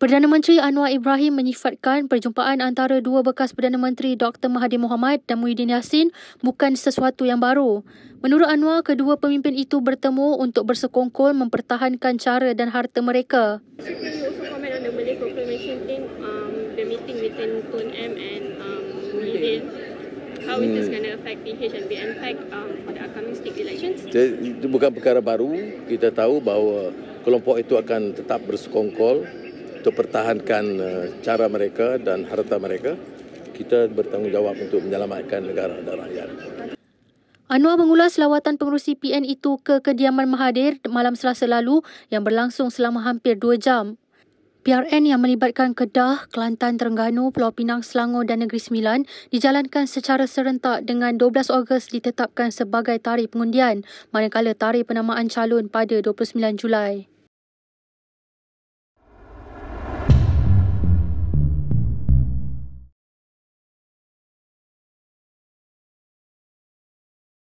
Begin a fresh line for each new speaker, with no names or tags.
Perdana Menteri Anwar Ibrahim menyifatkan perjumpaan antara dua bekas Perdana Menteri Dr. Mahathir Mohamad dan Muhyiddin Yassin bukan sesuatu yang baru. Menurut Anwar, kedua pemimpin itu bertemu untuk bersekongkol mempertahankan cara dan harta mereka.
Um, um, hmm. um, Jadi,
itu bukan perkara baru. Kita tahu bahawa kelompok itu akan tetap bersekongkol untuk pertahankan eh, cara mereka dan harta mereka, kita bertanggungjawab untuk menyelamatkan negara dan rakyat.
Anwar mengulas lawatan pengurusi PN itu ke kediaman Mahathir malam selasa lalu yang berlangsung selama hampir dua jam. PRN yang melibatkan Kedah, Kelantan, Terengganu, Pulau Pinang, Selangor dan Negeri Sembilan dijalankan secara serentak dengan 12 Ogos ditetapkan sebagai tarikh pengundian manakala tarikh penamaan calon pada 29 Julai.